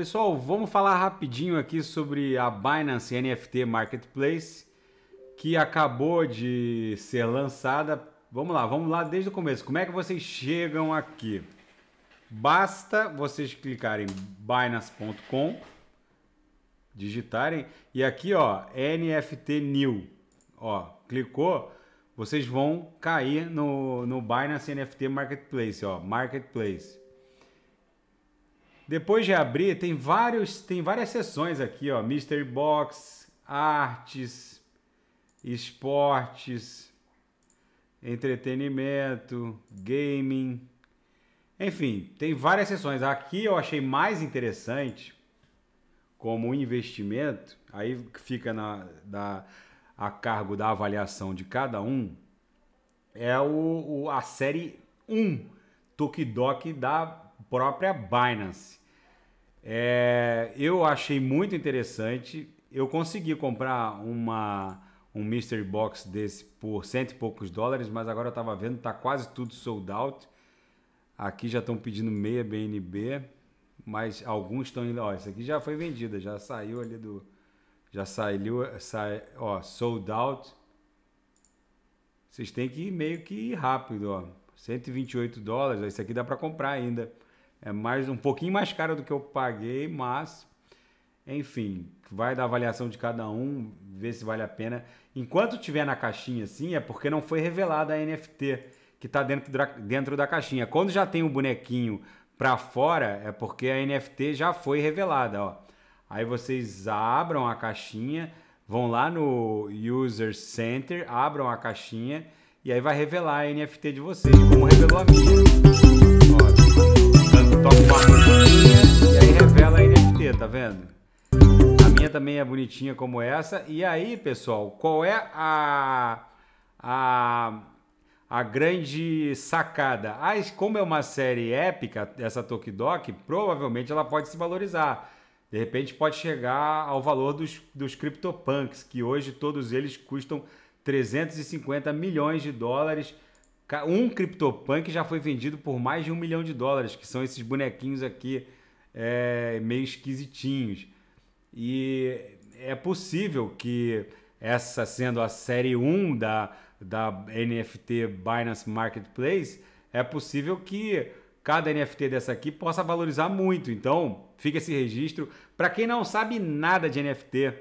Pessoal, vamos falar rapidinho aqui sobre a Binance NFT Marketplace que acabou de ser lançada. Vamos lá, vamos lá desde o começo. Como é que vocês chegam aqui? Basta vocês clicarem binance.com, digitarem e aqui, ó, NFT New. Ó, clicou, vocês vão cair no, no Binance NFT Marketplace, ó, Marketplace. Depois de abrir, tem vários, tem várias seções aqui, ó, Mystery Box, artes, esportes, entretenimento, gaming. Enfim, tem várias seções. Aqui eu achei mais interessante como investimento, aí fica na, a cargo da avaliação de cada um, é o, o a série 1 Tokidoki da própria Binance. É, eu achei muito interessante. Eu consegui comprar uma, um mystery box desse por cento e poucos dólares, mas agora eu estava vendo, tá quase tudo sold out. Aqui já estão pedindo meia BNB, mas alguns estão indo. Ó, isso aqui já foi vendida, já saiu ali do. Já saiu, sai, ó, sold out. Vocês têm que ir meio que ir rápido, ó. 128 dólares, esse aqui dá para comprar ainda é mais um pouquinho mais caro do que eu paguei, mas enfim, vai da avaliação de cada um, ver se vale a pena. Enquanto tiver na caixinha assim, é porque não foi revelada a NFT que está dentro da, dentro da caixinha. Quando já tem o um bonequinho para fora, é porque a NFT já foi revelada, ó. Aí vocês abram a caixinha, vão lá no User Center, abram a caixinha e aí vai revelar a NFT de vocês, como revelou a minha. Ó toca uma musiquinha e aí revela a NFT, tá vendo? A minha também é bonitinha como essa. E aí, pessoal, qual é a, a, a grande sacada? Ah, como é uma série épica, essa Tokidoki, provavelmente ela pode se valorizar. De repente pode chegar ao valor dos, dos CryptoPunks, que hoje todos eles custam 350 milhões de dólares um CryptoPunk já foi vendido por mais de um milhão de dólares, que são esses bonequinhos aqui é, meio esquisitinhos. E é possível que essa sendo a série 1 da, da NFT Binance Marketplace, é possível que cada NFT dessa aqui possa valorizar muito. Então, fica esse registro. Para quem não sabe nada de NFT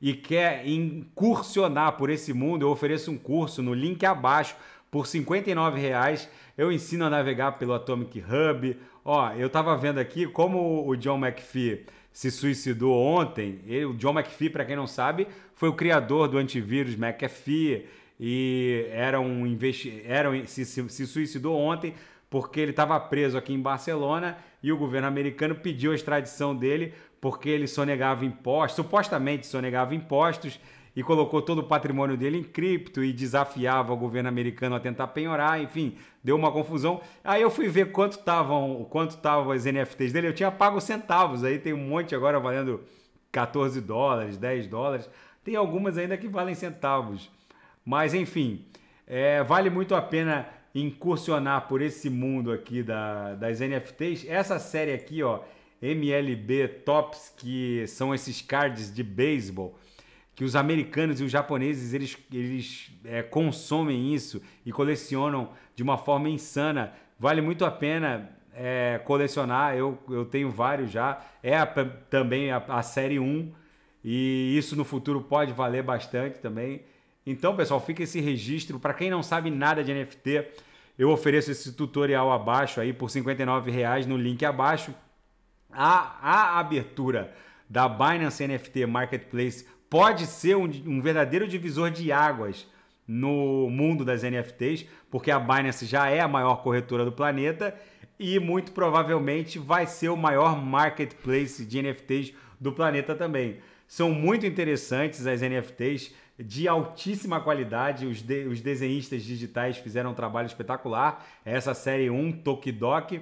e quer incursionar por esse mundo, eu ofereço um curso no link abaixo por 59 reais eu ensino a navegar pelo Atomic Hub. Ó, eu estava vendo aqui como o John McPhee se suicidou ontem. Ele, o John McPhee, para quem não sabe, foi o criador do antivírus McAfee e era um investi era um, se, se, se suicidou ontem porque ele estava preso aqui em Barcelona e o governo americano pediu a extradição dele porque ele sonegava impostos, supostamente sonegava impostos e colocou todo o patrimônio dele em cripto e desafiava o governo americano a tentar penhorar, enfim, deu uma confusão. Aí eu fui ver quanto estavam, quanto estavam as NFTs dele, eu tinha pago centavos, aí tem um monte agora valendo 14 dólares, 10 dólares. Tem algumas ainda que valem centavos. Mas enfim, é, vale muito a pena incursionar por esse mundo aqui da, das NFTs. Essa série aqui, ó, MLB Tops, que são esses cards de beisebol que os americanos e os japoneses eles, eles é, consomem isso e colecionam de uma forma insana. Vale muito a pena é, colecionar, eu, eu tenho vários já. É a, também a, a, série 1 e isso no futuro pode valer bastante também. Então, pessoal, fica esse registro. Para quem não sabe nada de NFT, eu ofereço esse tutorial abaixo aí por R$ reais no link abaixo. a, a abertura da Binance NFT Marketplace pode ser um, um verdadeiro divisor de águas no mundo das NFTs, porque a Binance já é a maior corretora do planeta e muito provavelmente vai ser o maior marketplace de NFTs do planeta também. São muito interessantes as NFTs de altíssima qualidade, os, de, os desenhistas digitais fizeram um trabalho espetacular. Essa série 1 Tokidok.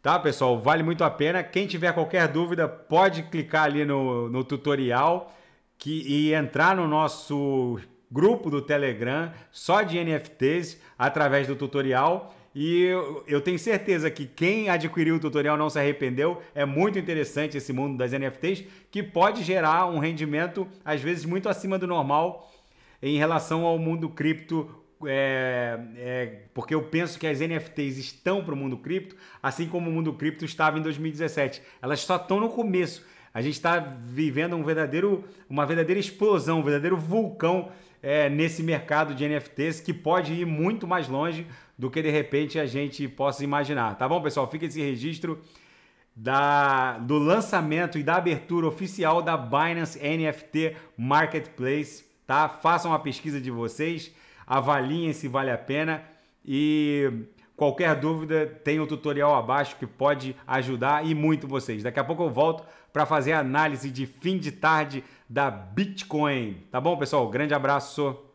Tá, pessoal? Vale muito a pena. Quem tiver qualquer dúvida, pode clicar ali no, no tutorial que, e entrar no nosso grupo do Telegram só de NFTs através do tutorial. E eu, eu tenho certeza que quem adquiriu o tutorial não se arrependeu. É muito interessante esse mundo das NFTs, que pode gerar um rendimento, às vezes, muito acima do normal em relação ao mundo cripto é, é, porque eu penso que as NFTs estão para o mundo cripto, assim como o mundo cripto estava em 2017. Elas só estão no começo. A gente está vivendo um verdadeiro, uma verdadeira explosão, um verdadeiro vulcão é, nesse mercado de NFTs que pode ir muito mais longe do que de repente a gente possa imaginar. Tá bom, pessoal? Fica esse registro da, do lançamento e da abertura oficial da Binance NFT Marketplace. Tá? Façam a pesquisa de vocês, avaliem se vale a pena e Qualquer dúvida, tem o um tutorial abaixo que pode ajudar e muito vocês. Daqui a pouco eu volto para fazer a análise de fim de tarde da Bitcoin. Tá bom, pessoal? Grande abraço.